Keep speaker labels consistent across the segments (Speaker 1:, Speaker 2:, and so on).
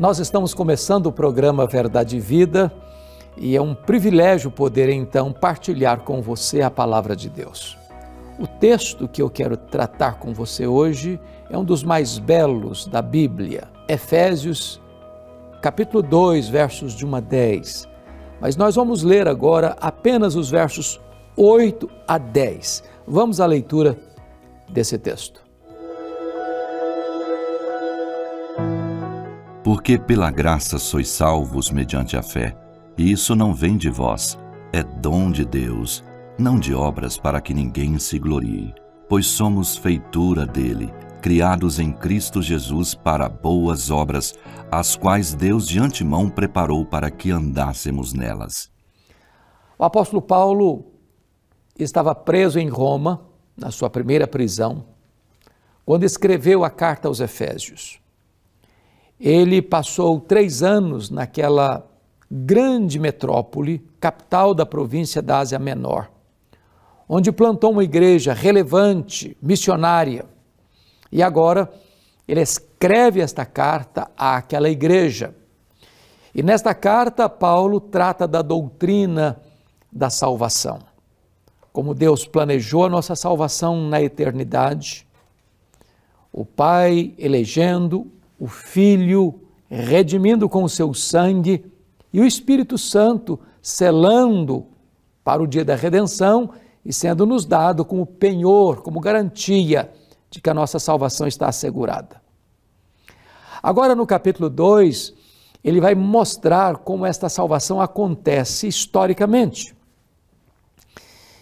Speaker 1: Nós estamos começando o programa Verdade e Vida e é um privilégio poder então partilhar com você a palavra de Deus. O texto que eu quero tratar com você hoje é um dos mais belos da Bíblia, Efésios, capítulo 2, versos de 1 a 10. Mas nós vamos ler agora apenas os versos 8 a 10. Vamos à leitura desse texto. Porque pela graça sois salvos mediante a fé, e isso não vem de vós, é dom de Deus, não de obras para que ninguém se glorie, pois somos feitura dele, criados em Cristo Jesus para boas obras, as quais Deus de antemão preparou para que andássemos nelas. O apóstolo Paulo estava preso em Roma, na sua primeira prisão, quando escreveu a carta aos Efésios. Ele passou três anos naquela grande metrópole, capital da província da Ásia Menor, onde plantou uma igreja relevante, missionária. E agora ele escreve esta carta àquela igreja. E nesta carta, Paulo trata da doutrina da salvação. Como Deus planejou a nossa salvação na eternidade, o Pai elegendo, o Filho redimindo com o seu sangue e o Espírito Santo selando para o dia da redenção e sendo nos dado como penhor, como garantia de que a nossa salvação está assegurada. Agora, no capítulo 2, ele vai mostrar como esta salvação acontece historicamente.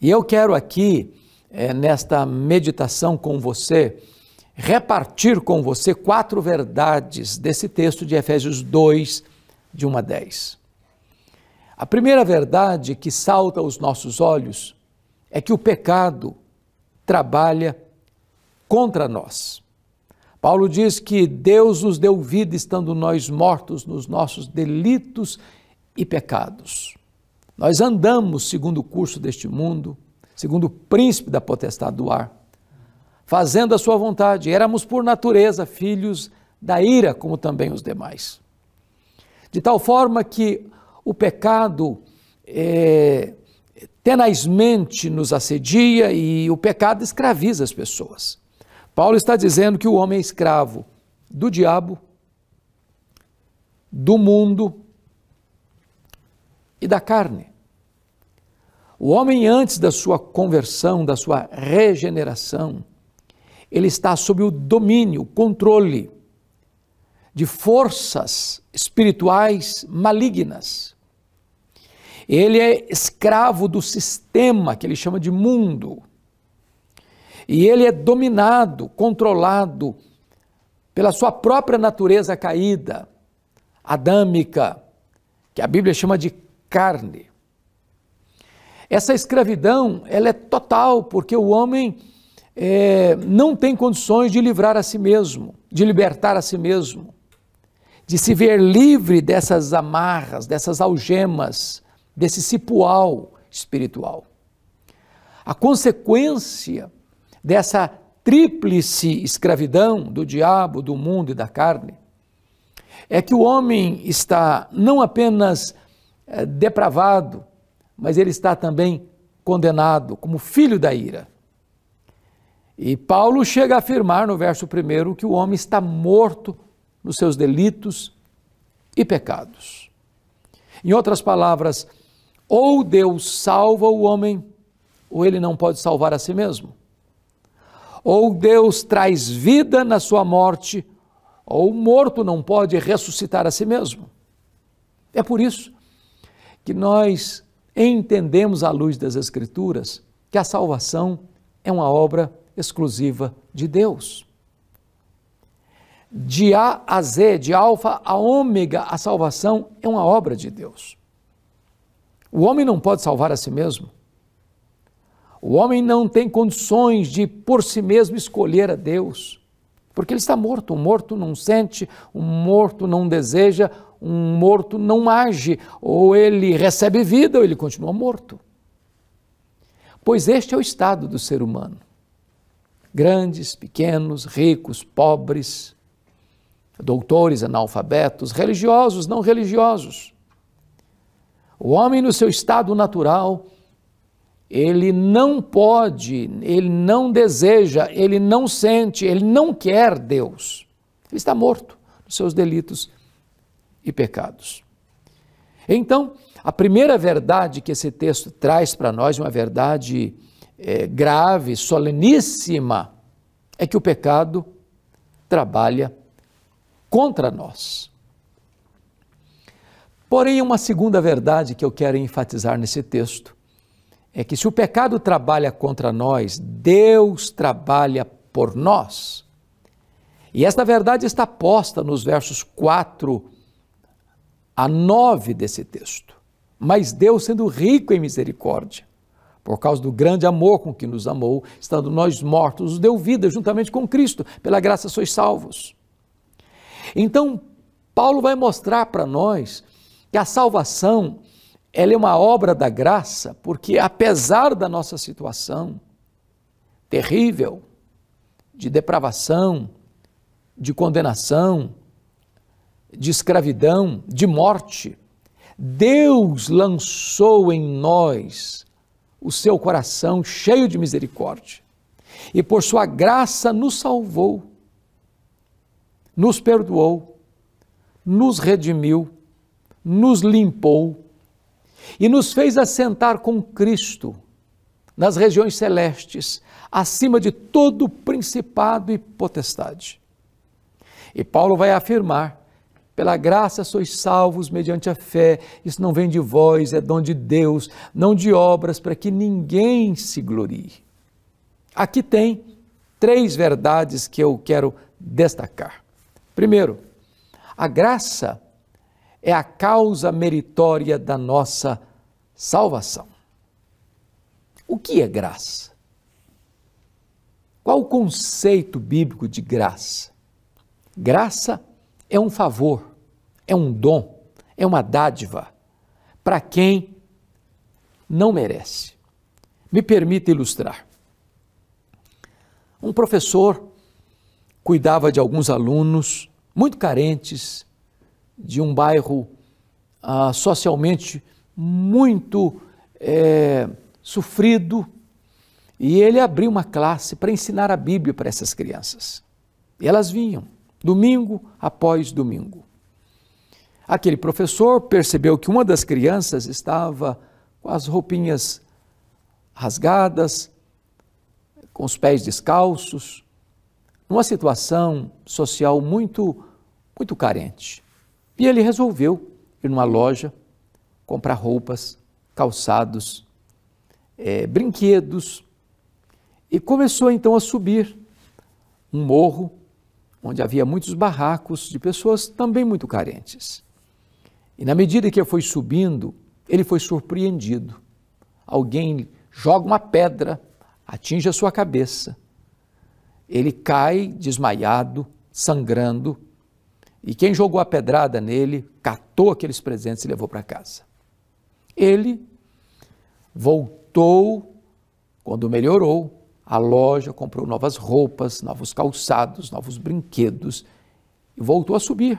Speaker 1: E eu quero aqui, é, nesta meditação com você, repartir com você quatro verdades desse texto de Efésios 2, de 1 a 10. A primeira verdade que salta aos nossos olhos é que o pecado trabalha contra nós. Paulo diz que Deus nos deu vida estando nós mortos nos nossos delitos e pecados. Nós andamos segundo o curso deste mundo, segundo o príncipe da potestade do ar fazendo a sua vontade. Éramos, por natureza, filhos da ira, como também os demais. De tal forma que o pecado é, tenazmente nos assedia e o pecado escraviza as pessoas. Paulo está dizendo que o homem é escravo do diabo, do mundo e da carne. O homem, antes da sua conversão, da sua regeneração, ele está sob o domínio, o controle de forças espirituais malignas. Ele é escravo do sistema que ele chama de mundo. E ele é dominado, controlado pela sua própria natureza caída, adâmica, que a Bíblia chama de carne. Essa escravidão, ela é total, porque o homem é, não tem condições de livrar a si mesmo, de libertar a si mesmo, de se ver livre dessas amarras, dessas algemas, desse cipual espiritual. A consequência dessa tríplice escravidão do diabo, do mundo e da carne é que o homem está não apenas eh, depravado, mas ele está também condenado como filho da ira. E Paulo chega a afirmar no verso 1 que o homem está morto nos seus delitos e pecados. Em outras palavras, ou Deus salva o homem, ou ele não pode salvar a si mesmo. Ou Deus traz vida na sua morte, ou o morto não pode ressuscitar a si mesmo. É por isso que nós entendemos à luz das Escrituras que a salvação é uma obra exclusiva de Deus. De A a Z, de Alfa a Ômega, a salvação é uma obra de Deus. O homem não pode salvar a si mesmo. O homem não tem condições de, por si mesmo, escolher a Deus, porque ele está morto. Um morto não sente, um morto não deseja, um morto não age. Ou ele recebe vida ou ele continua morto. Pois este é o estado do ser humano grandes, pequenos, ricos, pobres, doutores, analfabetos, religiosos, não religiosos. O homem, no seu estado natural, ele não pode, ele não deseja, ele não sente, ele não quer Deus. Ele está morto nos seus delitos e pecados. Então, a primeira verdade que esse texto traz para nós, uma verdade é, grave, soleníssima, é que o pecado trabalha contra nós. Porém, uma segunda verdade que eu quero enfatizar nesse texto é que se o pecado trabalha contra nós, Deus trabalha por nós. E esta verdade está posta nos versos 4 a 9 desse texto. Mas Deus, sendo rico em misericórdia, por causa do grande amor com que nos amou, estando nós mortos, nos deu vida juntamente com Cristo, pela graça sois salvos. Então, Paulo vai mostrar para nós que a salvação, ela é uma obra da graça, porque apesar da nossa situação terrível, de depravação, de condenação, de escravidão, de morte, Deus lançou em nós o seu coração cheio de misericórdia e por sua graça nos salvou, nos perdoou, nos redimiu, nos limpou e nos fez assentar com Cristo nas regiões celestes, acima de todo principado e potestade. E Paulo vai afirmar pela graça sois salvos mediante a fé. Isso não vem de vós, é dom de Deus, não de obras, para que ninguém se glorie. Aqui tem três verdades que eu quero destacar. Primeiro, a graça é a causa meritória da nossa salvação. O que é graça? Qual o conceito bíblico de graça? Graça é um favor, é um dom, é uma dádiva para quem não merece. Me permita ilustrar. Um professor cuidava de alguns alunos muito carentes de um bairro ah, socialmente muito é, sofrido e ele abriu uma classe para ensinar a Bíblia para essas crianças. E elas vinham domingo após domingo. Aquele professor percebeu que uma das crianças estava com as roupinhas rasgadas, com os pés descalços, numa situação social muito muito carente. E ele resolveu ir numa loja comprar roupas, calçados, é, brinquedos e começou então a subir um morro onde havia muitos barracos de pessoas também muito carentes. E na medida que foi subindo, ele foi surpreendido. Alguém joga uma pedra, atinge a sua cabeça. Ele cai desmaiado, sangrando, e quem jogou a pedrada nele catou aqueles presentes e levou para casa. Ele voltou, quando melhorou, a loja comprou novas roupas, novos calçados, novos brinquedos e voltou a subir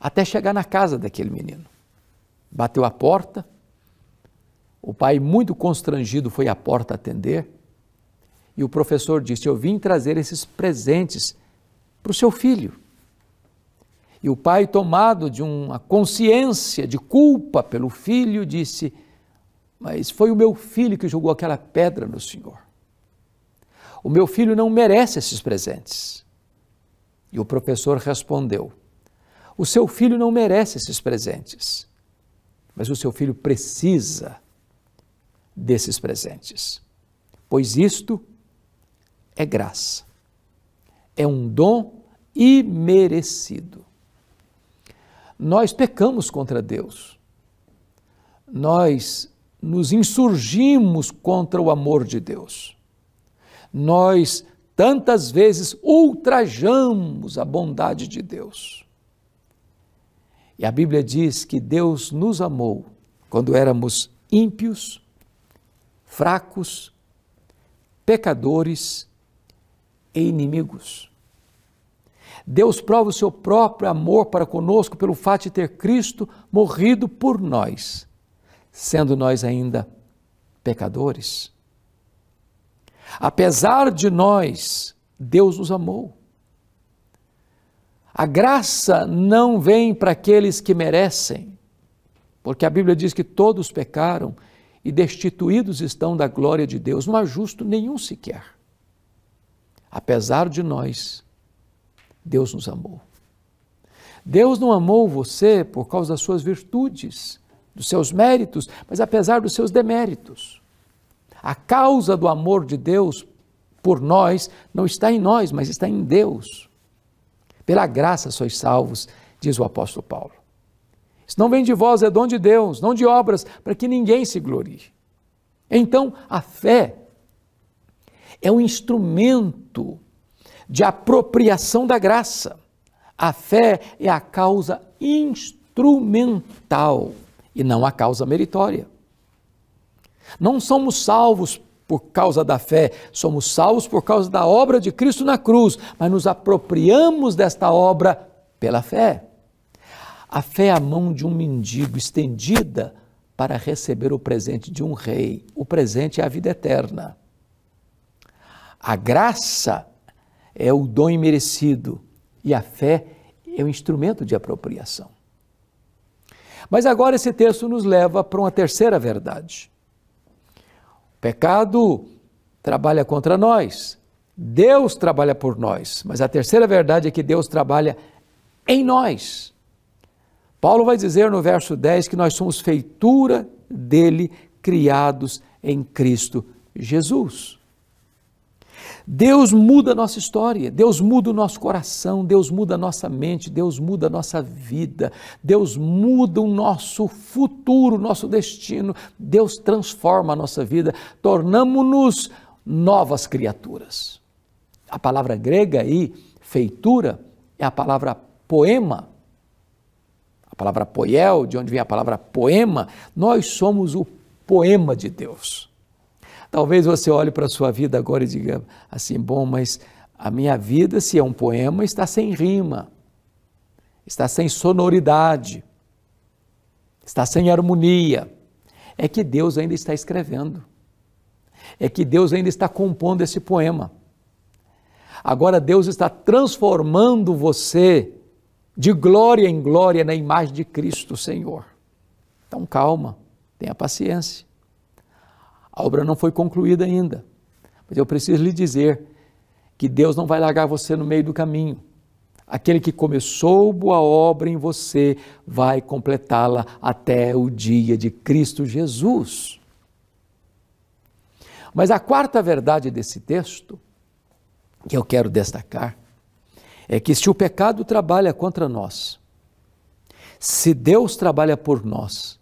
Speaker 1: até chegar na casa daquele menino. Bateu a porta, o pai, muito constrangido, foi à porta atender e o professor disse: Eu vim trazer esses presentes para o seu filho. E o pai, tomado de uma consciência de culpa pelo filho, disse: Mas foi o meu filho que jogou aquela pedra no senhor. O meu filho não merece esses presentes. E o professor respondeu: O seu filho não merece esses presentes, mas o seu filho precisa desses presentes, pois isto é graça, é um dom imerecido. Nós pecamos contra Deus, nós nos insurgimos contra o amor de Deus nós tantas vezes ultrajamos a bondade de Deus. E a Bíblia diz que Deus nos amou quando éramos ímpios, fracos, pecadores e inimigos. Deus prova o seu próprio amor para conosco pelo fato de ter Cristo morrido por nós, sendo nós ainda pecadores. Apesar de nós, Deus nos amou. A graça não vem para aqueles que merecem, porque a Bíblia diz que todos pecaram e destituídos estão da glória de Deus, não há justo nenhum sequer. Apesar de nós, Deus nos amou. Deus não amou você por causa das suas virtudes, dos seus méritos, mas apesar dos seus deméritos. A causa do amor de Deus por nós não está em nós, mas está em Deus. Pela graça sois salvos, diz o apóstolo Paulo. Isso não vem de vós, é dom de Deus, não de obras, para que ninguém se glorie. Então, a fé é um instrumento de apropriação da graça. A fé é a causa instrumental e não a causa meritória. Não somos salvos por causa da fé, somos salvos por causa da obra de Cristo na cruz, mas nos apropriamos desta obra pela fé. A fé é a mão de um mendigo estendida para receber o presente de um rei. O presente é a vida eterna. A graça é o dom imerecido e a fé é o instrumento de apropriação. Mas agora esse texto nos leva para uma terceira verdade. Pecado trabalha contra nós, Deus trabalha por nós. Mas a terceira verdade é que Deus trabalha em nós. Paulo vai dizer no verso 10 que nós somos feitura dele, criados em Cristo Jesus. Deus muda a nossa história, Deus muda o nosso coração, Deus muda a nossa mente, Deus muda a nossa vida, Deus muda o nosso futuro, o nosso destino, Deus transforma a nossa vida, tornamos-nos novas criaturas. A palavra grega aí, feitura, é a palavra poema. A palavra poiel, de onde vem a palavra poema, nós somos o poema de Deus. Talvez você olhe para a sua vida agora e diga assim: bom, mas a minha vida, se é um poema, está sem rima, está sem sonoridade, está sem harmonia. É que Deus ainda está escrevendo, é que Deus ainda está compondo esse poema. Agora Deus está transformando você de glória em glória na imagem de Cristo, Senhor. Então calma, tenha paciência. A obra não foi concluída ainda. Mas eu preciso lhe dizer que Deus não vai largar você no meio do caminho. Aquele que começou boa obra em você vai completá-la até o dia de Cristo Jesus. Mas a quarta verdade desse texto, que eu quero destacar, é que se o pecado trabalha contra nós, se Deus trabalha por nós,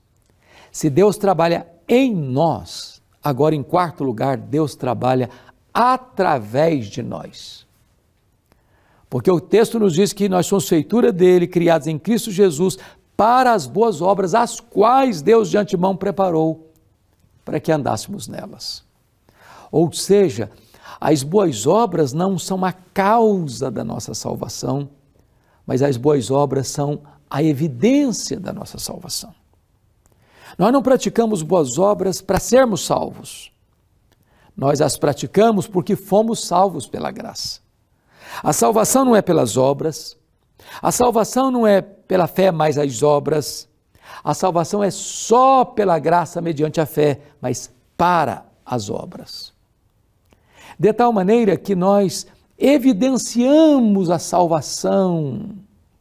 Speaker 1: se Deus trabalha em nós, Agora, em quarto lugar, Deus trabalha através de nós. Porque o texto nos diz que nós somos feitura dele, criados em Cristo Jesus, para as boas obras, as quais Deus de antemão preparou para que andássemos nelas. Ou seja, as boas obras não são a causa da nossa salvação, mas as boas obras são a evidência da nossa salvação. Nós não praticamos boas obras para sermos salvos. Nós as praticamos porque fomos salvos pela graça. A salvação não é pelas obras, a salvação não é pela fé mais as obras, a salvação é só pela graça mediante a fé, mas para as obras. De tal maneira que nós evidenciamos a salvação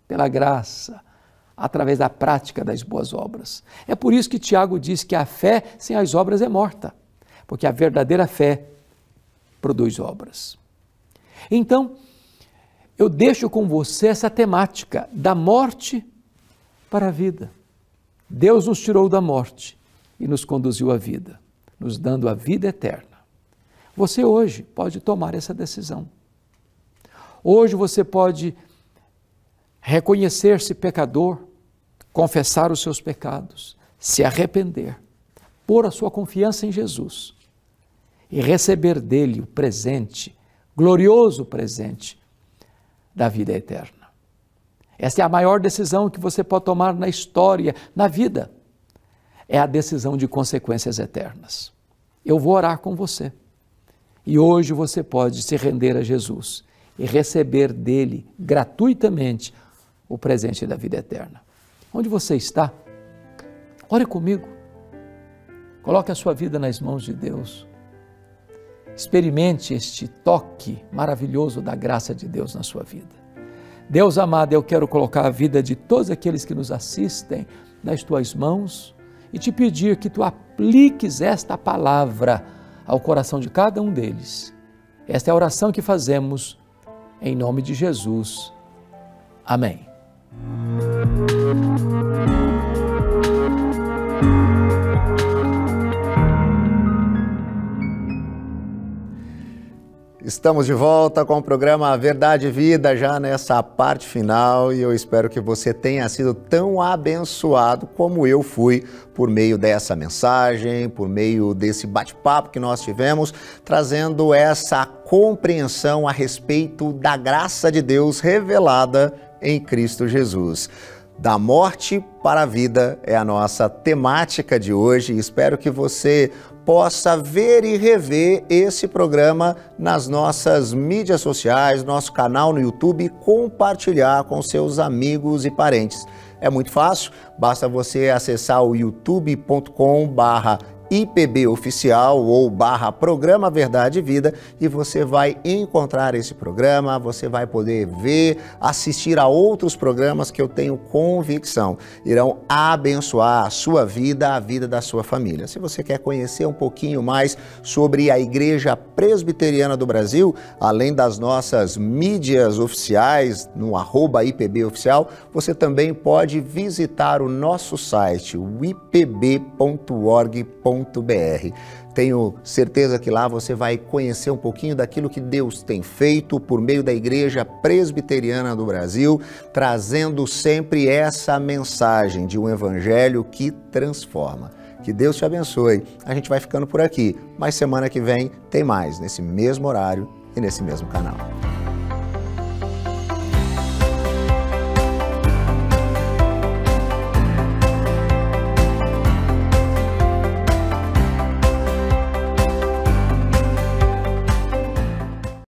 Speaker 1: pela graça através da prática das boas obras. É por isso que Tiago diz que a fé sem as obras é morta, porque a verdadeira fé produz obras. Então, eu deixo com você essa temática da morte para a vida. Deus nos tirou da morte e nos conduziu à vida, nos dando a vida eterna. Você hoje pode tomar essa decisão. Hoje você pode reconhecer-se pecador confessar os seus pecados, se arrepender, pôr a sua confiança em Jesus e receber dele o presente, glorioso presente da vida eterna. Essa é a maior decisão que você pode tomar na história, na vida. É a decisão de consequências eternas. Eu vou orar com você. E hoje você pode se render a Jesus e receber dele gratuitamente o presente da vida eterna onde você está, ore comigo. Coloque a sua vida nas mãos de Deus. Experimente este toque maravilhoso da graça de Deus na sua vida. Deus amado, eu quero colocar a vida de todos aqueles que nos assistem nas tuas mãos e te pedir que tu apliques esta palavra ao coração de cada um deles. Esta é a oração que fazemos em nome de Jesus. Amém.
Speaker 2: Estamos de volta com o programa Verdade e Vida, já nessa parte final, e eu espero que você tenha sido tão abençoado como eu fui por meio dessa mensagem, por meio desse bate-papo que nós tivemos, trazendo essa compreensão a respeito da graça de Deus revelada em Cristo Jesus. Da morte para a vida é a nossa temática de hoje. Espero que você possa ver e rever esse programa nas nossas mídias sociais, nosso canal no YouTube e compartilhar com seus amigos e parentes. É muito fácil, basta você acessar o youtube.com/barra IPB Oficial ou barra Programa Verdade e Vida e você vai encontrar esse programa, você vai poder ver, assistir a outros programas que eu tenho convicção irão abençoar a sua vida, a vida da sua família. Se você quer conhecer um pouquinho mais sobre a Igreja Presbiteriana do Brasil, além das nossas mídias oficiais no arroba IPB Oficial, você também pode visitar o nosso site, o ipb.org.br www.ecc.br. Tenho certeza que lá você vai conhecer um pouquinho daquilo que Deus tem feito por meio da Igreja Presbiteriana do Brasil, trazendo sempre essa mensagem de um evangelho que transforma. Que Deus te abençoe. A gente vai ficando por aqui, mas semana que vem tem mais, nesse mesmo horário e nesse mesmo canal.